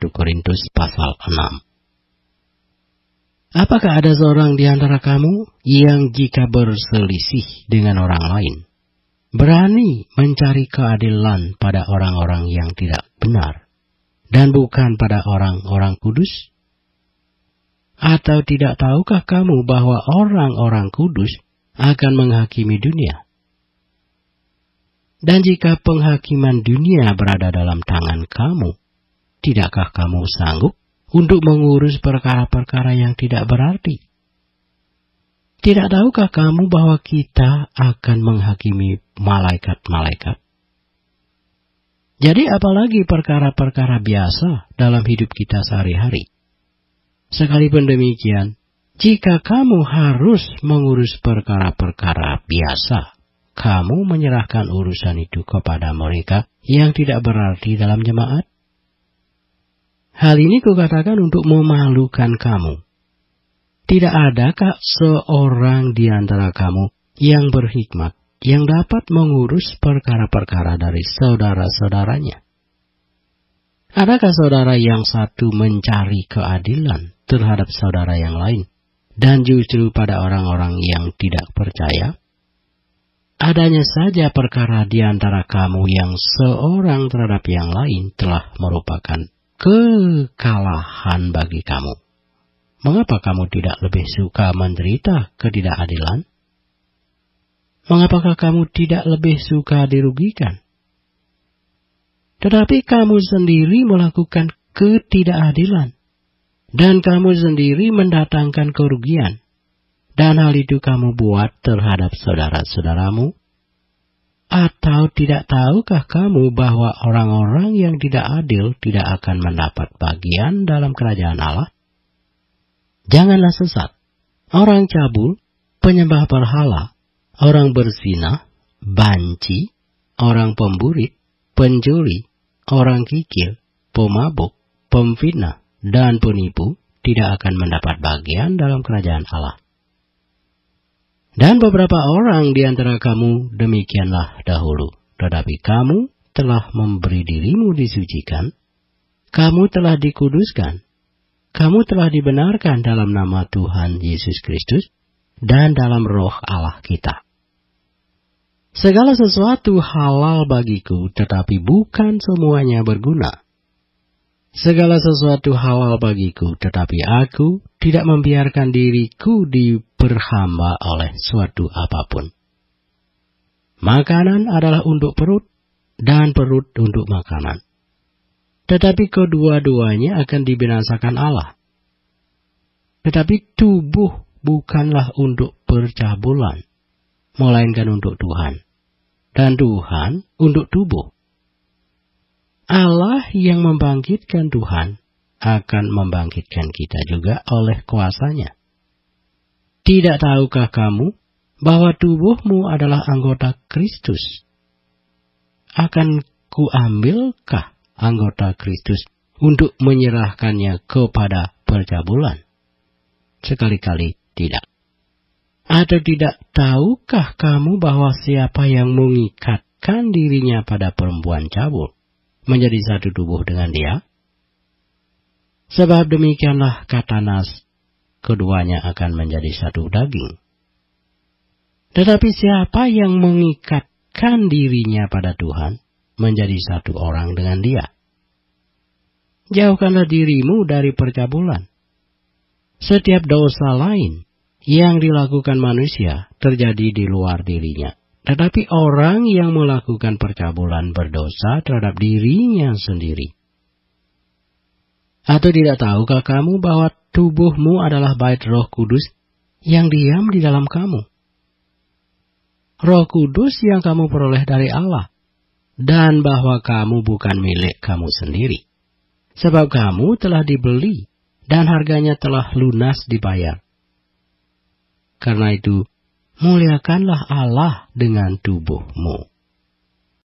1 Korintus pasal 6. Apakah ada seorang di antara kamu yang jika berselisih dengan orang lain, berani mencari keadilan pada orang-orang yang tidak benar dan bukan pada orang-orang kudus? Atau tidak tahukah kamu bahwa orang-orang kudus akan menghakimi dunia? Dan jika penghakiman dunia berada dalam tangan kamu, Tidakkah kamu sanggup untuk mengurus perkara-perkara yang tidak berarti? Tidak tahukah kamu bahwa kita akan menghakimi malaikat-malaikat? Jadi apalagi perkara-perkara biasa dalam hidup kita sehari-hari. Sekalipun demikian, jika kamu harus mengurus perkara-perkara biasa, kamu menyerahkan urusan itu kepada mereka yang tidak berarti dalam jemaat? Hal ini kukatakan untuk memalukan kamu. Tidak adakah seorang di antara kamu yang berhikmat, yang dapat mengurus perkara-perkara dari saudara-saudaranya? Adakah saudara yang satu mencari keadilan terhadap saudara yang lain, dan justru pada orang-orang yang tidak percaya? Adanya saja perkara di antara kamu yang seorang terhadap yang lain telah merupakan kekalahan bagi kamu. Mengapa kamu tidak lebih suka menderita ketidakadilan? Mengapakah kamu tidak lebih suka dirugikan? Tetapi kamu sendiri melakukan ketidakadilan, dan kamu sendiri mendatangkan kerugian, dan hal itu kamu buat terhadap saudara-saudaramu atau tidak tahukah kamu bahwa orang-orang yang tidak adil tidak akan mendapat bagian dalam kerajaan Allah? Janganlah sesat. Orang cabul, penyembah berhala, orang berzina, banci, orang pemburit, penjuri, orang kikir, pemabuk, pemfitnah, dan penipu tidak akan mendapat bagian dalam kerajaan Allah. Dan beberapa orang di antara kamu demikianlah dahulu. Tetapi kamu telah memberi dirimu disucikan, kamu telah dikuduskan, kamu telah dibenarkan dalam nama Tuhan Yesus Kristus dan dalam roh Allah kita. Segala sesuatu halal bagiku, tetapi bukan semuanya berguna. Segala sesuatu halal bagiku, tetapi aku tidak membiarkan diriku diperhamba oleh suatu apapun. Makanan adalah untuk perut, dan perut untuk makanan. Tetapi kedua-duanya akan dibinasakan Allah. Tetapi tubuh bukanlah untuk percabulan, melainkan untuk Tuhan, dan Tuhan untuk tubuh. Allah yang membangkitkan Tuhan akan membangkitkan kita juga oleh kuasanya. Tidak tahukah kamu bahwa tubuhmu adalah anggota Kristus? Akan kuambilkah anggota Kristus untuk menyerahkannya kepada percabulan? Sekali-kali tidak. Atau tidak tahukah kamu bahwa siapa yang mengikatkan dirinya pada perempuan cabul? menjadi satu tubuh dengan dia? Sebab demikianlah kata Nas, keduanya akan menjadi satu daging. Tetapi siapa yang mengikatkan dirinya pada Tuhan menjadi satu orang dengan dia? Jauhkanlah dirimu dari percabulan. Setiap dosa lain yang dilakukan manusia terjadi di luar dirinya tetapi orang yang melakukan percabulan berdosa terhadap dirinya sendiri. Atau tidak tahukah kamu bahwa tubuhmu adalah bait roh kudus yang diam di dalam kamu? Roh kudus yang kamu peroleh dari Allah, dan bahwa kamu bukan milik kamu sendiri. Sebab kamu telah dibeli, dan harganya telah lunas dibayar. Karena itu, muliakanlah Allah dengan tubuhmu.